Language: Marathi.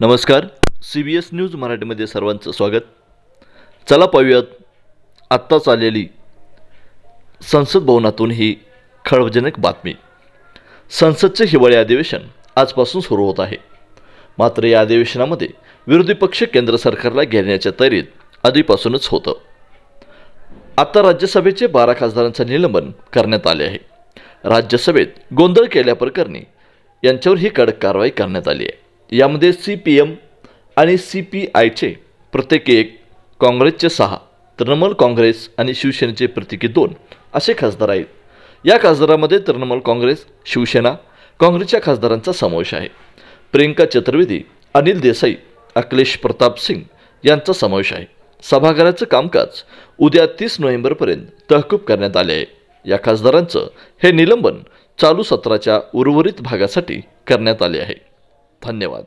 नमस्कार सी बी एस न्यूज मराठीमध्ये सर्वांचं स्वागत चला पाहूयात आत्ताच आलेली संसद भवनातून ही खळबजनक बातमी संसदचे हिवाळी अधिवेशन आजपासून सुरू होत आहे मात्र या अधिवेशनामध्ये विरोधी पक्ष केंद्र सरकारला घेण्याच्या तयारीत आधीपासूनच होतं आता राज्यसभेचे बारा खासदारांचं निलंबन करण्यात आले आहे राज्यसभेत गोंधळ केल्याप्रकरणी यांच्यावर ही कडक कारवाई करण्यात आली आहे यामध्ये सी पी एम आणि सी पी आयचे प्रत्येकी एक काँग्रेसचे सहा तृणमूल काँग्रेस आणि शिवसेनेचे प्रत्येकी दोन असे खासदार आहेत या खासदारामध्ये तृणमूल काँग्रेस शिवसेना काँग्रेसच्या खासदारांचा समावेश आहे प्रियंका चतुर्वेदी अनिल देसाई अखिलेश प्रताप सिंग यांचा समावेश आहे सभागृहाचं कामकाज उद्या तीस नोव्हेंबरपर्यंत तहकूब करण्यात आले आहे या खासदारांचं हे निलंबन चालू सत्राच्या उर्वरित भागासाठी करण्यात आले आहे 喷的完。